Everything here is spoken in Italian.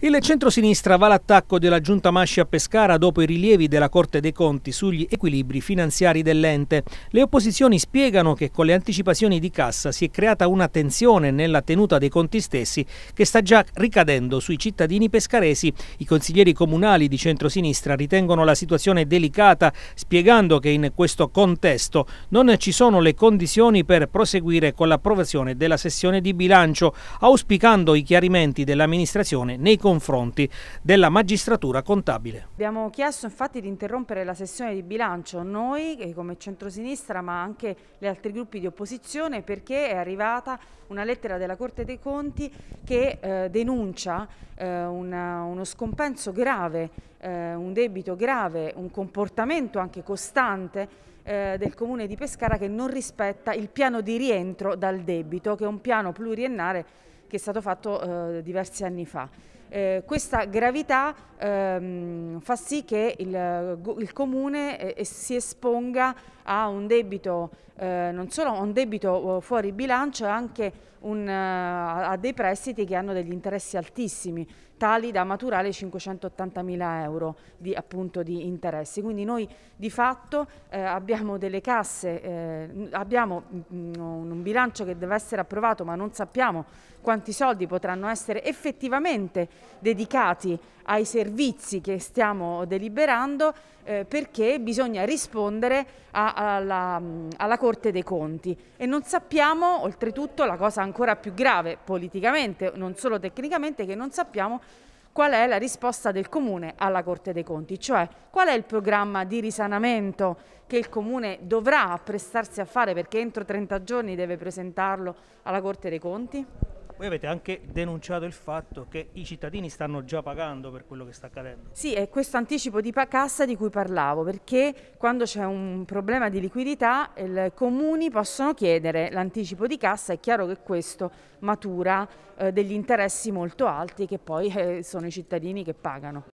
Il centro-sinistra va all'attacco della giunta Masci a Pescara dopo i rilievi della Corte dei Conti sugli equilibri finanziari dell'ente. Le opposizioni spiegano che con le anticipazioni di cassa si è creata una tensione nella tenuta dei conti stessi che sta già ricadendo sui cittadini pescaresi. I consiglieri comunali di centro-sinistra ritengono la situazione delicata, spiegando che in questo contesto non ci sono le condizioni per proseguire con l'approvazione della sessione di bilancio, auspicando i chiarimenti dell'amministrazione nei confronti confronti della magistratura contabile. Abbiamo chiesto infatti di interrompere la sessione di bilancio noi eh, come centrosinistra ma anche gli altri gruppi di opposizione perché è arrivata una lettera della Corte dei Conti che eh, denuncia eh, una, uno scompenso grave, eh, un debito grave, un comportamento anche costante eh, del comune di Pescara che non rispetta il piano di rientro dal debito che è un piano pluriennale che è stato fatto eh, diversi anni fa. Eh, questa gravità ehm, fa sì che il, il comune eh, si esponga a un debito, eh, non solo a un debito oh, fuori bilancio, anche un, eh, a, dei prestiti che hanno degli interessi altissimi, tali da maturare 580 mila euro di, appunto, di interessi. Quindi noi di fatto eh, abbiamo delle casse, eh, abbiamo mh, mm, mm, un bilancio che deve essere approvato ma non sappiamo quanti soldi potranno essere effettivamente dedicati ai servizi che stiamo deliberando eh, perché bisogna rispondere a, alla, mm, alla, Corte dei Conti e non sappiamo, oltretutto la cosa ancora più grave politicamente, non solo tecnicamente, che non sappiamo qual è la risposta del Comune alla Corte dei Conti, cioè qual è il programma di risanamento che il Comune dovrà apprestarsi a fare perché entro 30 giorni deve presentarlo alla Corte dei Conti? Voi avete anche denunciato il fatto che i cittadini stanno già pagando per quello che sta accadendo. Sì, è questo anticipo di cassa di cui parlavo, perché quando c'è un problema di liquidità i comuni possono chiedere l'anticipo di cassa, è chiaro che questo matura eh, degli interessi molto alti che poi eh, sono i cittadini che pagano.